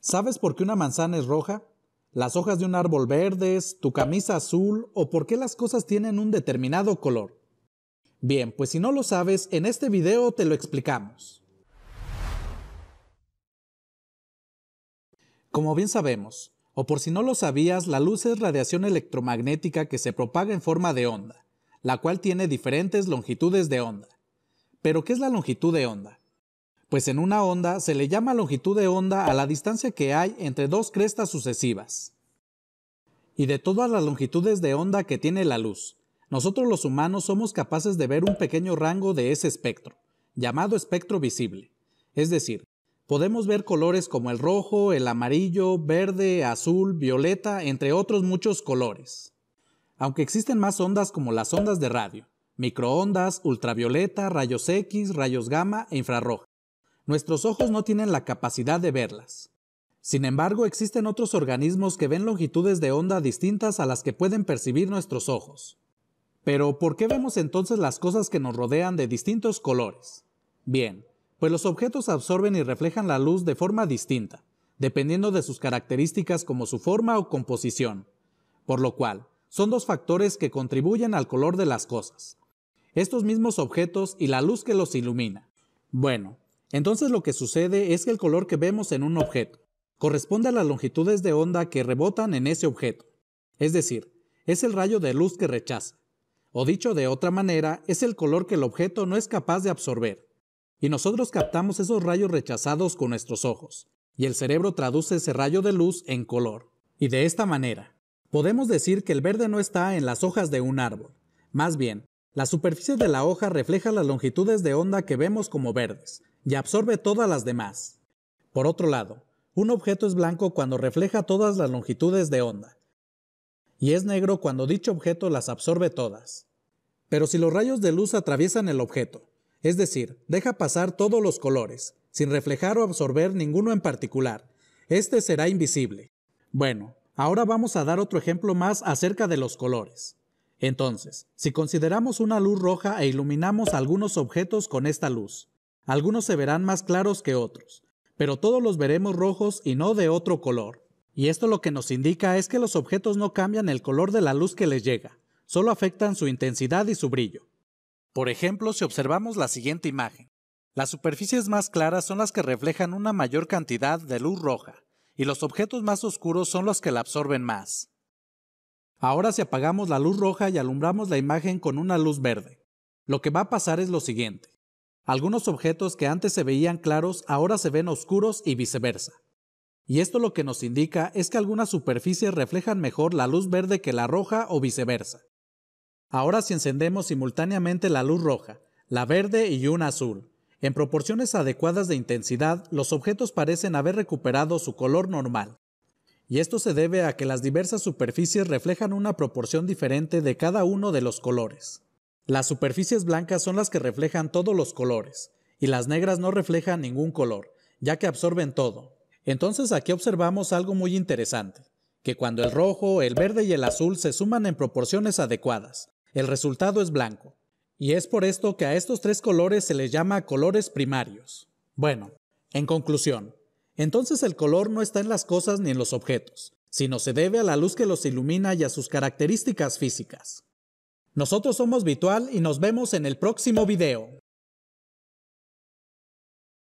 ¿Sabes por qué una manzana es roja? ¿Las hojas de un árbol verdes? ¿Tu camisa azul? ¿O por qué las cosas tienen un determinado color? Bien, pues si no lo sabes, en este video te lo explicamos. Como bien sabemos, o por si no lo sabías, la luz es radiación electromagnética que se propaga en forma de onda, la cual tiene diferentes longitudes de onda. ¿Pero qué es la longitud de onda? pues en una onda se le llama longitud de onda a la distancia que hay entre dos crestas sucesivas. Y de todas las longitudes de onda que tiene la luz, nosotros los humanos somos capaces de ver un pequeño rango de ese espectro, llamado espectro visible. Es decir, podemos ver colores como el rojo, el amarillo, verde, azul, violeta, entre otros muchos colores. Aunque existen más ondas como las ondas de radio, microondas, ultravioleta, rayos X, rayos gamma e infrarroja. Nuestros ojos no tienen la capacidad de verlas. Sin embargo, existen otros organismos que ven longitudes de onda distintas a las que pueden percibir nuestros ojos. Pero, ¿por qué vemos entonces las cosas que nos rodean de distintos colores? Bien, pues los objetos absorben y reflejan la luz de forma distinta, dependiendo de sus características como su forma o composición. Por lo cual, son dos factores que contribuyen al color de las cosas. Estos mismos objetos y la luz que los ilumina. Bueno, entonces lo que sucede es que el color que vemos en un objeto corresponde a las longitudes de onda que rebotan en ese objeto, es decir, es el rayo de luz que rechaza, o dicho de otra manera, es el color que el objeto no es capaz de absorber, y nosotros captamos esos rayos rechazados con nuestros ojos, y el cerebro traduce ese rayo de luz en color. Y de esta manera, podemos decir que el verde no está en las hojas de un árbol, más bien, la superficie de la hoja refleja las longitudes de onda que vemos como verdes, y absorbe todas las demás. Por otro lado, un objeto es blanco cuando refleja todas las longitudes de onda, y es negro cuando dicho objeto las absorbe todas. Pero si los rayos de luz atraviesan el objeto, es decir, deja pasar todos los colores, sin reflejar o absorber ninguno en particular, este será invisible. Bueno, ahora vamos a dar otro ejemplo más acerca de los colores. Entonces, si consideramos una luz roja e iluminamos algunos objetos con esta luz, algunos se verán más claros que otros, pero todos los veremos rojos y no de otro color. Y esto lo que nos indica es que los objetos no cambian el color de la luz que les llega, solo afectan su intensidad y su brillo. Por ejemplo, si observamos la siguiente imagen, las superficies más claras son las que reflejan una mayor cantidad de luz roja, y los objetos más oscuros son los que la absorben más. Ahora si apagamos la luz roja y alumbramos la imagen con una luz verde, lo que va a pasar es lo siguiente. Algunos objetos que antes se veían claros ahora se ven oscuros y viceversa. Y esto lo que nos indica es que algunas superficies reflejan mejor la luz verde que la roja o viceversa. Ahora si encendemos simultáneamente la luz roja, la verde y una azul, en proporciones adecuadas de intensidad, los objetos parecen haber recuperado su color normal. Y esto se debe a que las diversas superficies reflejan una proporción diferente de cada uno de los colores. Las superficies blancas son las que reflejan todos los colores, y las negras no reflejan ningún color, ya que absorben todo. Entonces aquí observamos algo muy interesante, que cuando el rojo, el verde y el azul se suman en proporciones adecuadas, el resultado es blanco. Y es por esto que a estos tres colores se les llama colores primarios. Bueno, en conclusión, entonces el color no está en las cosas ni en los objetos, sino se debe a la luz que los ilumina y a sus características físicas. Nosotros somos Virtual y nos vemos en el próximo video.